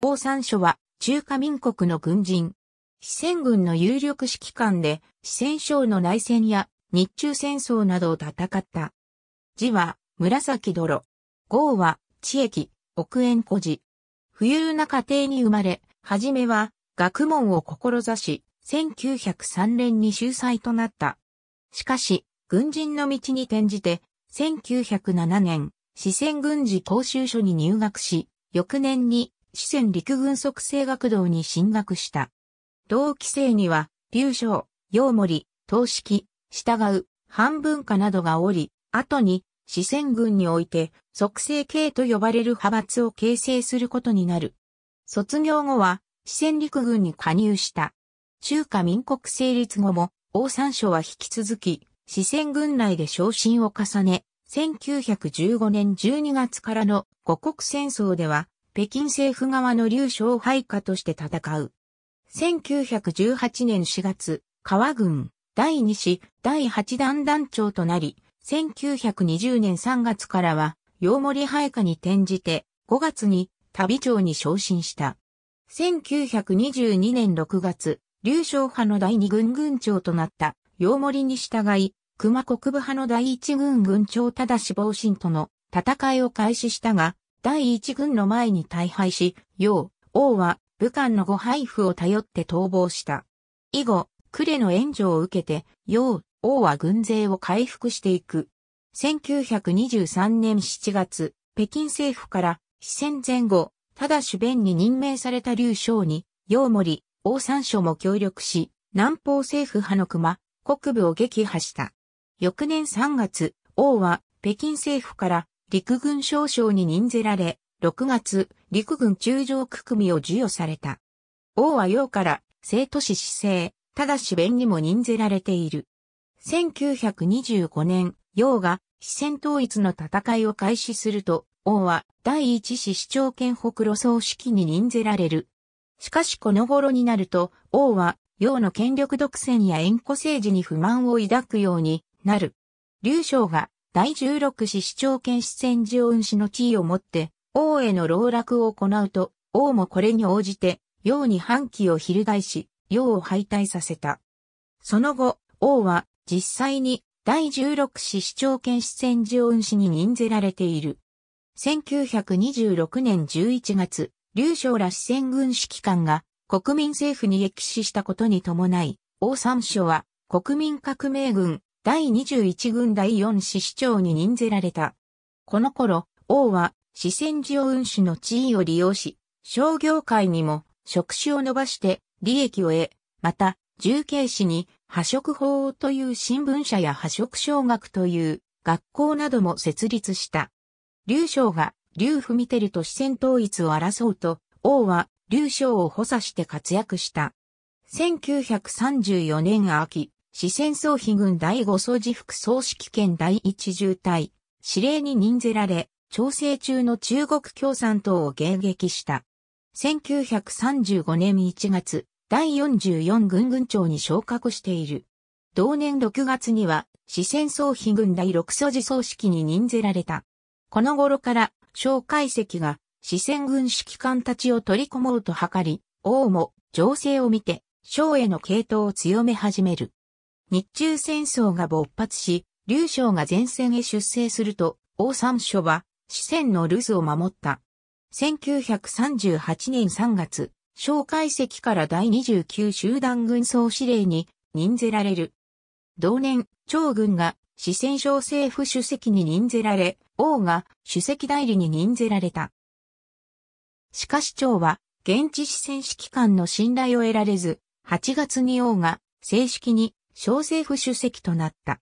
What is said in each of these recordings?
王三署は中華民国の軍人。四川軍の有力指揮官で、四川省の内戦や日中戦争などを戦った。字は紫泥。号は地域、億円孤児。富裕な家庭に生まれ、はじめは学問を志し、1903年に秀才となった。しかし、軍人の道に転じて、1907年、四川軍事講習所に入学し、翌年に四川陸軍即成学堂に進学した。同期生には、劉章、陽森、東式、従う、半文化などがおり、後に、四川軍において、即成系と呼ばれる派閥を形成することになる。卒業後は、四川陸軍に加入した。中華民国成立後も、王三省は引き続き、四川軍内で昇進を重ね、1915年12月からの五国戦争では、北京政府側の劉少配下として戦う。1918年4月、川軍、第2師、第8弾団長となり、1920年3月からは、陽森配下に転じて、5月に、旅長に昇進した。1922年6月、劉少派の第2軍軍長となった、陽森に従い、熊国部派の第1軍軍長ただし防振との戦いを開始したが、第一軍の前に大敗し、楊、王は武漢のご配布を頼って逃亡した。以後、呉の援助を受けて、楊、王は軍勢を回復していく。1923年7月、北京政府から、四川前後、ただ主弁に任命された劉将に、楊森、王三所も協力し、南方政府派の熊、国部を撃破した。翌年3月、王は北京政府から陸軍少将に任ぜられ、6月、陸軍中将区組を授与された。王は洋から、生都市市政、ただし弁にも任ぜられている。1925年、洋が、四川統一の戦いを開始すると、王は第一市市長兼北路総指揮に任ぜられる。しかしこの頃になると、王は、洋の権力独占や縁故政治に不満を抱くようになる。劉将が第16市市長権四川寺運市の地位をもって、王への老絡を行うと、王もこれに応じて、王に反旗を翻し、王を敗退させた。その後、王は実際に第16市市長権四川寺運市に任ぜられている。1926年11月、劉将ら四川軍指揮官が国民政府に歴史したことに伴い、王三所は国民革命軍第21軍第4師師長に任ぜられた。この頃、王は四川寺を運主の地位を利用し、商業界にも職種を伸ばして利益を得、また、重慶市に破職法という新聞社や破職小学という学校なども設立した。劉将が劉てると四川統一を争うと、王は劉将を補佐して活躍した。1934年秋、四川総比軍第五総自副総指揮権第一重隊、司令に任ぜられ、調整中の中国共産党を迎撃した。1935年1月、第44軍軍長に昇格している。同年6月には、四川総比軍第六素自総指揮に任ぜられた。この頃から、小解石が四川軍指揮官たちを取り込もうと図り、王も情勢を見て、省への系統を強め始める。日中戦争が勃発し、劉将が前線へ出征すると、王三所は、四川の留守を守った。1938年3月、蒋介石から第29集団軍総司令に任ぜられる。同年、張軍が四川省政府主席に任ぜられ、王が主席代理に任ぜられた。しかし張は、現地四川指揮官の信頼を得られず、8月に王が正式に小政府主席となった。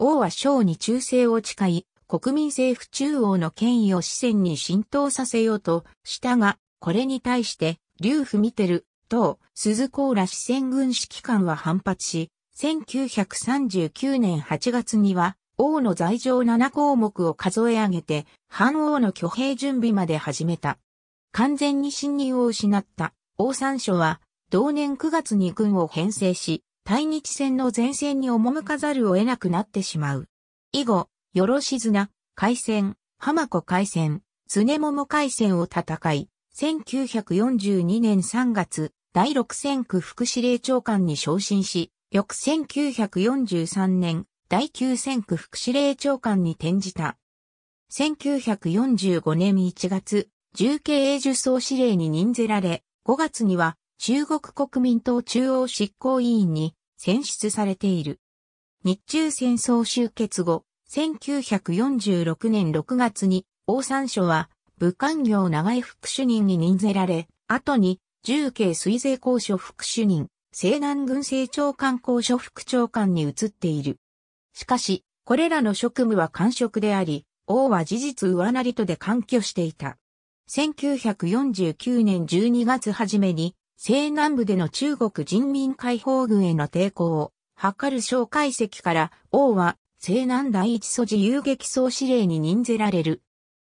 王は小に忠誠を誓い、国民政府中央の権威を四川に浸透させようとしたが、これに対して、劉府見てる、等、鈴子ら四川軍指揮官は反発し、1939年8月には、王の罪状7項目を数え上げて、反王の挙兵準備まで始めた。完全に信任を失った、王三所は、同年9月に軍を編成し、対日戦の前線に赴かざるを得なくなってしまう。以後、よろしずな、海戦、浜子海戦、常桃海戦を戦い、1942年3月、第6戦区副司令長官に昇進し、翌1943年、第9戦区副司令長官に転じた。1945年1月、重慶英術総司令に任ぜられ、5月には中国国民党中央執行委員に選出されている。日中戦争終結後、1946年6月に、王三所は、武官業長井副主任に任ぜられ、後に、重慶水税公所副主任、西南軍政長官公所副長官に移っている。しかし、これらの職務は官職であり、王は事実上なりとで官居していた。1949年12月初めに、西南部での中国人民解放軍への抵抗を図る小解析から王は西南第一素地遊撃総司令に任ぜられる。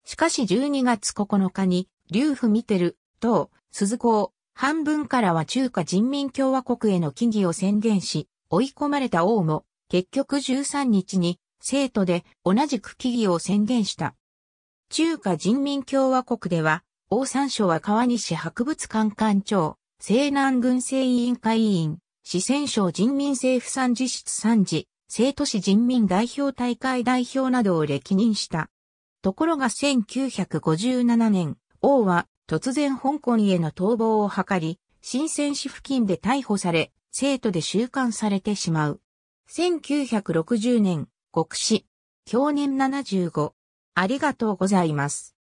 しかし12月9日に、劉府見てる、等、鈴子を半分からは中華人民共和国への危機を宣言し、追い込まれた王も、結局13日に、生徒で同じく危機を宣言した。中華人民共和国では、王三省は川西博物館館長、西南軍政委員会委員、四川省人民政府参事室参事、生徒市人民代表大会代表などを歴任した。ところが1957年、王は突然香港への逃亡を図り、新セン市付近で逮捕され、生徒で収監されてしまう。1960年、国史、去年75。ありがとうございます。